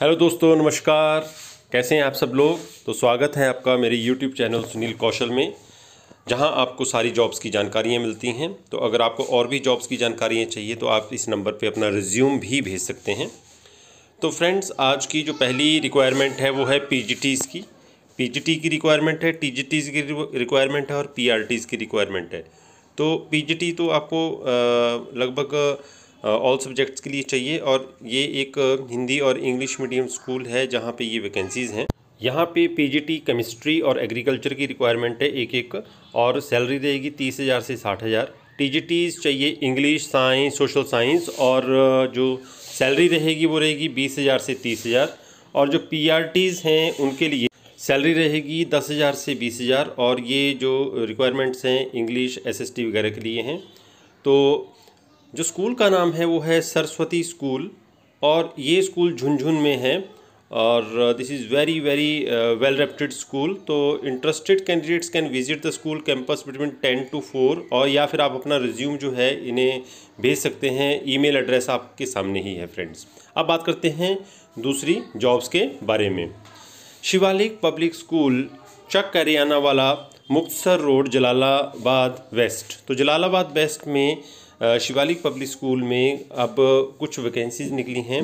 hello दोस्तों नमस्कार कैसे हैं आप सब लोग तो स्वागत है आपका मेरे यूट्यूब चैनल सुनील कौशल में जहां आपको सारी जॉब्स की जानकारियां मिलती हैं तो अगर आपको और भी जॉब्स की जानकारियां चाहिए तो आप इस नंबर पे अपना रिज्यूम भी भेज सकते हैं तो फ्रेंड्स आज की जो पहली रिक्वायरमेंट है वो है पी की पी की रिक्वायरमेंट है टी की रिक्वायरमेंट है और पी की रिक्वायरमेंट है तो पी तो आपको लगभग ऑल सब्जेक्ट्स के लिए चाहिए और ये एक हिंदी और इंग्लिश मीडियम स्कूल है जहाँ पे ये वैकेंसीज़ हैं यहाँ पे पीजीटी केमिस्ट्री और एग्रीकल्चर की रिक्वायरमेंट है एक एक और सैलरी रहेगी तीस हज़ार से साठ हज़ार टीजीटीज चाहिए इंग्लिश साइंस सोशल साइंस और जो सैलरी रहेगी वो रहेगी बीस हज़ार से तीस हज़ार और जो टीज़ हैं उनके लिए सैलरी रहेगी दस हज़ार से बीस हज़ार और ये जो रिक्वायरमेंट्स हैं इंग्लिश एसएसटी वगैरह के लिए हैं तो जो स्कूल का नाम है वो है सरस्वती स्कूल और ये स्कूल झुंझुन में है और this is very very well reputed school तो interested candidates can visit the school campus between ten to four और या फिर आप अपना रिज्यूम जो है इन्हें भेज सकते हैं ईमेल एड्रेस आपके सामने ही है फ्रेंड्स अब बात करते हैं दूसरी जॉब्स के बारे में Shivalik public school Chak Kariyana Wala Muktsar road Jalalabad waste तो जलालाबाद वेस्ट में शिवालिक पब्लिक स्कूल में अब कुछ वैकेंसीज निकली हैं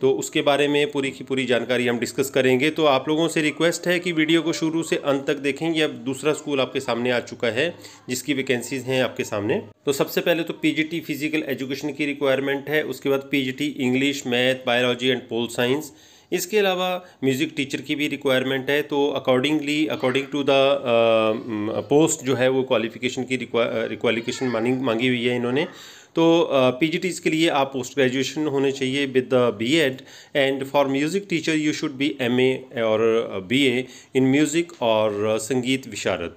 तो उसके बारे में पूरी की पूरी जानकारी हम डिस्कस करेंगे तो आप लोगों से रिक्वेस्ट है कि वीडियो को शुरू से अंत तक देखें अब दूसरा स्कूल आपके सामने आ चुका है जिसकी वैकेंसीज हैं आपके सामने तो सबसे पहले तो पीजीटी फिजिकल एजुकेशन की रिक्वायरमेंट है उसके बाद PGT English math biology and pol science इसके अलावा म्यूज़िक टीचर की भी रिक्वायरमेंट है तो accordingly according to the post जो है वो क्वालिफिकेशन की रिक्वालिफिकेशन uh, मांगी मांगी हुई है इन्होंने तो पी uh, जी के लिए आप पोस्ट ग्रेजुएशन होने चाहिए with B Ed and for music teacher you should be M A और बी ए इन म्यूज़िक और uh, संगीत विशारत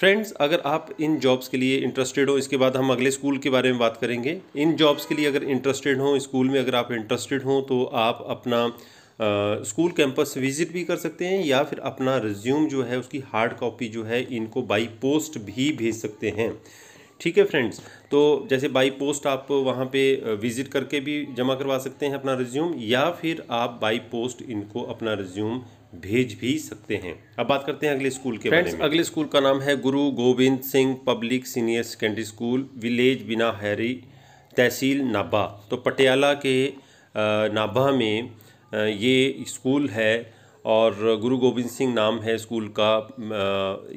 फ्रेंड्स अगर आप इन जॉब्स के लिए इंटरेस्टेड हो इसके बाद हम अगले स्कूल के बारे में बात करेंगे इन जॉब्स के लिए अगर इंटरेस्टेड हो स्कूल में अगर आप इंटरेस्टेड हो तो आप अपना स्कूल कैंपस विजिट भी कर सकते हैं या फिर अपना रिज्यूम जो है उसकी हार्ड कॉपी जो है इनको बाई पोस्ट भी भेज सकते हैं ठीक है फ्रेंड्स तो जैसे बाई पोस्ट आप वहाँ पे विज़िट करके भी जमा करवा सकते हैं अपना रिज्यूम या फिर आप बाई पोस्ट इनको अपना रिज्यूम भेज भी सकते हैं अब बात करते हैं अगले स्कूल के फ्रेंड्स अगले स्कूल का नाम है Guru Gobind Singh public senior secondary school village Bina Heri तहसील नाभा तो पटियाला के नाभा में ये स्कूल है और गुरु गोविंद सिंह नाम है स्कूल का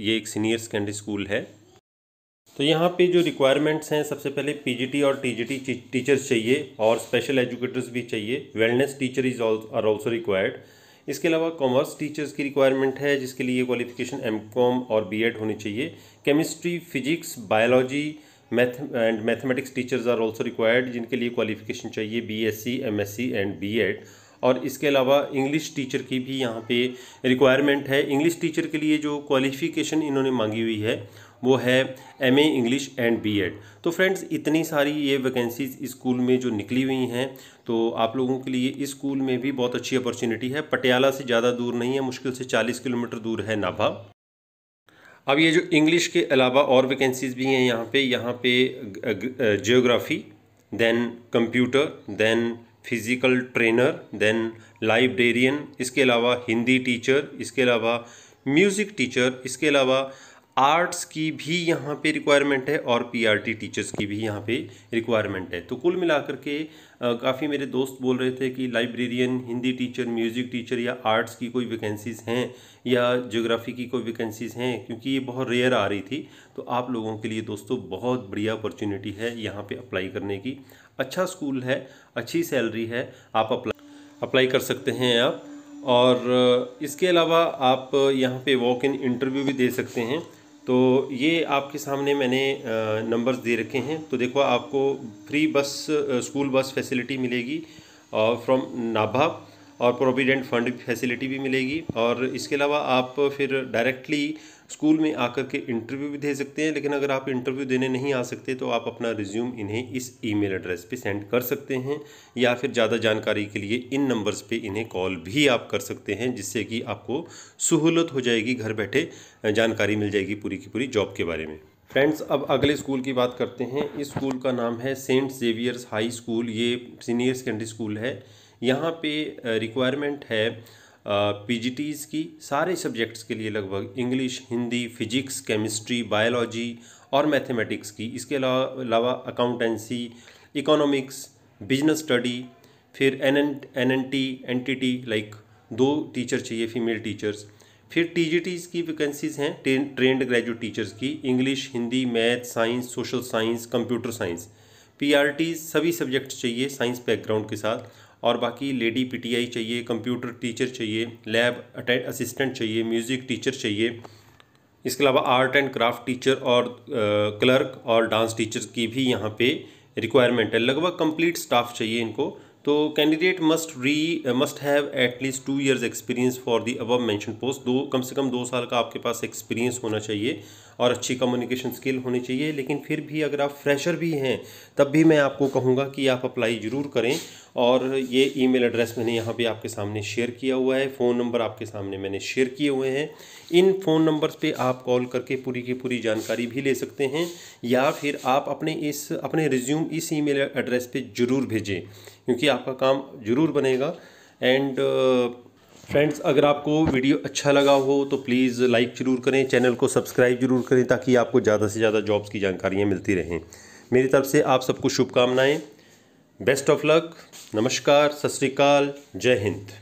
ये एक सीनियर सेकेंडरी स्कूल है तो यहाँ पे जो रिक्वायरमेंट्स हैं सबसे पहले पीजीटी और टीजीटी टीचर्स चाहिए और स्पेशल एजुकेटर्स भी चाहिए wellness teacher is are also required इसके अलावा कॉमर्स टीचर्स की रिक्वायरमेंट है जिसके लिए क्वालिफिकेशन एम कॉम और बी एड होनी चाहिए chemistry physics biology math and mathematics teachers are also required जिनके लिए क्वालिफिकेशन चाहिए B S C M S C and B Ed और इसके अलावा इंग्लिश टीचर की भी यहाँ पे रिक्वायरमेंट है इंग्लिश टीचर के लिए जो क्वालिफिकेशन इन्होंने मांगी हुई है वो है M A English and B Ed तो फ्रेंड्स इतनी सारी ये वैकेंसीज स्कूल में जो निकली हुई हैं तो आप लोगों के लिए इस स्कूल में भी बहुत अच्छी अपॉर्चुनिटी है पटियाला से ज़्यादा दूर नहीं है मुश्किल से चालीस किलोमीटर दूर है नाभा अब ये जो इंग्लिश के अलावा और वैकेंसीज भी हैं यहाँ पे यहाँ पे geography then computer then physical trainer then librarian इसके अलावा हिंदी टीचर इसके अलावा म्यूज़िक टीचर इसके अलावा आर्ट्स की भी यहाँ पे रिक्वायरमेंट है और पीआरटी टीचर्स की भी यहाँ पे रिक्वायरमेंट है तो कुल मिलाकर के काफ़ी मेरे दोस्त बोल रहे थे कि librarian Hindi teacher music teacher या आर्ट्स की कोई वैकेंसीज़ हैं या जोग्राफ़ी की कोई वैकेंसीज़ हैं क्योंकि ये बहुत रेयर आ रही थी तो आप लोगों के लिए दोस्तों बहुत बढ़िया अपॉर्चुनिटी है यहाँ पर अप्लाई करने की अच्छा स्कूल है अच्छी सैलरी है आप अप्लाई अप्लाई कर सकते हैं आप और इसके अलावा आप यहाँ पे वॉक इन इंटरव्यू भी दे सकते हैं तो ये आपके सामने मैंने नंबर्स दे रखे हैं तो देखो आपको फ्री बस स्कूल बस फैसिलिटी मिलेगी फ्रॉम नाभा और प्रोविडेंट फंड फैसिलिटी भी मिलेगी और इसके अलावा आप फिर डायरेक्टली स्कूल में आकर के इंटरव्यू भी दे सकते हैं लेकिन अगर आप इंटरव्यू देने नहीं आ सकते तो आप अपना रिज्यूम इन्हें इस ईमेल एड्रेस पे सेंड कर सकते हैं या फिर ज़्यादा जानकारी के लिए इन नंबर्स पे इन्हें कॉल भी आप कर सकते हैं जिससे कि आपको सहूलत हो जाएगी घर बैठे जानकारी मिल जाएगी पूरी की पूरी जॉब के बारे में फ्रेंड्स अब अगले स्कूल की बात करते हैं इस स्कूल का नाम है सेंट जेवियर्स हाई स्कूल ये सीनियर सेकेंडरी स्कूल है यहाँ पे रिक्वायरमेंट है पी की सारे सब्जेक्ट्स के लिए लगभग English Hindi physics chemistry biology और मैथमेटिक्स की इसके अलावा अकाउंटेंसी इकोनॉमिक्स बिजनेस स्टडी फिर N N N N T N T T like दो टीचर चाहिए फीमेल टीचर्स फिर टी की वैकेंसीज हैं ट्रेंड ग्रेजुएट टीचर्स की English Hindi math science social science computer science P सभी सब्जेक्ट्स चाहिए साइंस बैकग्राउंड के साथ और बाकी लेडी पीटीआई चाहिए कंप्यूटर टीचर चाहिए लैब असिस्टेंट चाहिए म्यूज़िक टीचर चाहिए इसके अलावा आर्ट एंड क्राफ्ट टीचर और आ, क्लर्क और डांस टीचर की भी यहाँ पे रिक्वायरमेंट है लगभग कंप्लीट स्टाफ चाहिए इनको तो candidate must re must have at least two years experience for the above mention post दो कम से कम दो साल का आपके पास एक्सपीरियंस होना चाहिए और अच्छी कम्युनिकेशन स्किल होनी चाहिए लेकिन फिर भी अगर आप फ्रेशर भी हैं तब भी मैं आपको कहूँगा कि आप अप्लाई ज़रूर करें और ये ईमेल एड्रेस मैंने यहाँ भी आपके सामने शेयर किया हुआ है फ़ोन नंबर आपके सामने मैंने शेयर किए हुए हैं इन फ़ोन नंबर्स पे आप कॉल करके पूरी की पूरी जानकारी भी ले सकते हैं या फिर आप अपने इस अपने रिज्यूम इस ईमेल एड्रेस पे ज़रूर भेजें क्योंकि आपका काम ज़रूर बनेगा एंड फ्रेंड्स अगर आपको वीडियो अच्छा लगा हो तो प्लीज़ लाइक ज़रूर करें चैनल को सब्सक्राइब जरूर करें ताकि आपको ज़्यादा से ज़्यादा जॉब्स की जानकारियाँ मिलती रहें मेरी तरफ से आप सबको शुभकामनाएँ बेस्ट ऑफ लक नमस्कार सत श्रीकाल जय हिंद